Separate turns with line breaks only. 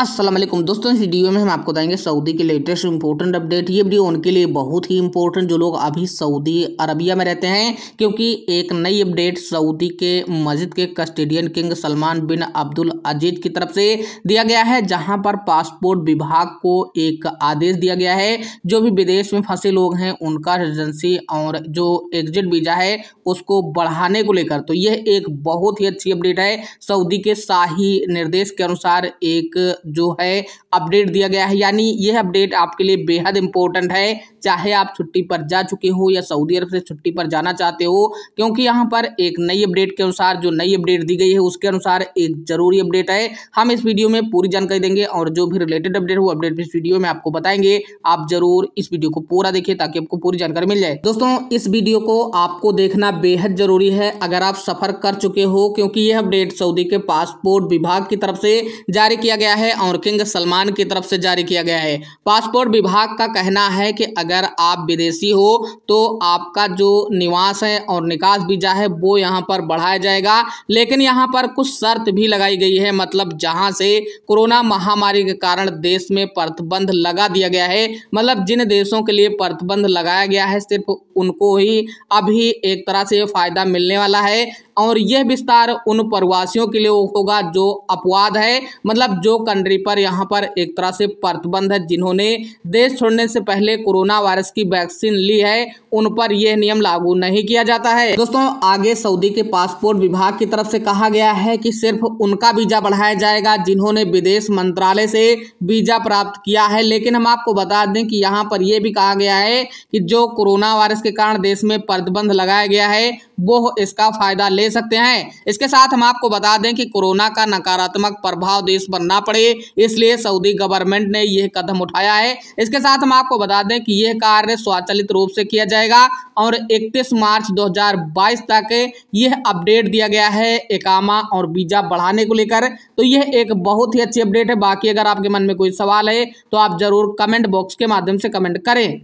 असलम दोस्तों इस वीडियो में हम आपको बताएंगे सऊदी के लेटेस्ट इंपॉर्टेंट अपडेट ये वीडियो उनके लिए बहुत ही इंपॉर्टेंट जो लोग अभी सऊदी अरबिया में रहते हैं क्योंकि एक नई अपडेट सऊदी के मस्जिद के custodian King Salman bin Abdul Aziz की तरफ से दिया गया है जहां पर पासपोर्ट विभाग को एक आदेश दिया गया है जो भी विदेश में फंसे लोग हैं उनका रेजिडेंसी और जो एग्जिट वीज़ा है उसको बढ़ाने को लेकर तो यह एक बहुत ही अच्छी अपडेट है सऊदी के शाही निर्देश के अनुसार एक जो है अपडेट दिया गया है यानी यह अपडेट आपके लिए बेहद इंपॉर्टेंट है चाहे आप छुट्टी पर जा चुके हो या सऊदी अरब से छुट्टी पर जाना चाहते हो क्योंकि यहाँ पर एक नई अपडेट के अनुसार जो नई अपडेट दी गई है उसके अनुसार एक जरूरी अपडेट है हम इस वीडियो में पूरी जानकारी देंगे और जो भी रिलेटेड अपडेट वो अपडेट इस वीडियो में आपको बताएंगे आप जरूर इस वीडियो को पूरा देखिए ताकि आपको पूरी जानकारी मिल जाए दोस्तों इस वीडियो को आपको देखना बेहद जरूरी है अगर आप सफर कर चुके हो क्योंकि यह अपडेट सऊदी के पासपोर्ट विभाग की तरफ से जारी किया गया है और किंग सलमान की तरफ से जारी किया गया है पासपोर्ट विभाग का कहना है कि अगर आप विदेशी हो तो आपका जो निवास है और निकास वीजा है वो यहाँ पर बढ़ाया जाएगा लेकिन यहाँ पर कुछ शर्त भी लगाई गई है मतलब जहाँ से कोरोना महामारी के कारण देश में प्रतिबंध लगा दिया गया है मतलब जिन देशों के लिए प्रतिबंध लगाया गया है सिर्फ उनको ही अभी एक तरह से फ़ायदा मिलने वाला है और यह विस्तार उन प्रवासियों के लिए होगा जो अपवाद है मतलब जो कंट्री पर यहाँ पर एक तरह से प्रतिबंध है जिन्होंने देश छोड़ने से पहले कोरोना वायरस की वैक्सीन ली है उन पर यह नियम लागू नहीं किया जाता है दोस्तों आगे सऊदी के पासपोर्ट विभाग की तरफ से कहा गया है कि सिर्फ उनका वीजा बढ़ाया जाएगा जिन्होंने विदेश मंत्रालय से वीजा प्राप्त किया है लेकिन हम आपको बता दें कि यहाँ पर यह भी कहा गया है कि जो कोरोना वायरस के कारण देश में प्रतिबंध लगाया गया है वो इसका फायदा ले सकते हैं इसके साथ हम आपको बता दें कि कोरोना का नकारात्मक प्रभाव देश पर ना पड़े इसलिए सऊदी गवर्नमेंट ने यह कदम उठाया है इसके साथ हम आपको बता दें कि यह कार्य स्वचालित रूप से किया जाएगा और 31 मार्च 2022 तक यह अपडेट दिया गया है एकामा और वीजा बढ़ाने को लेकर तो यह एक बहुत ही अच्छी अपडेट है बाकी अगर आपके मन में कोई सवाल है तो आप जरूर कमेंट बॉक्स के माध्यम से कमेंट करें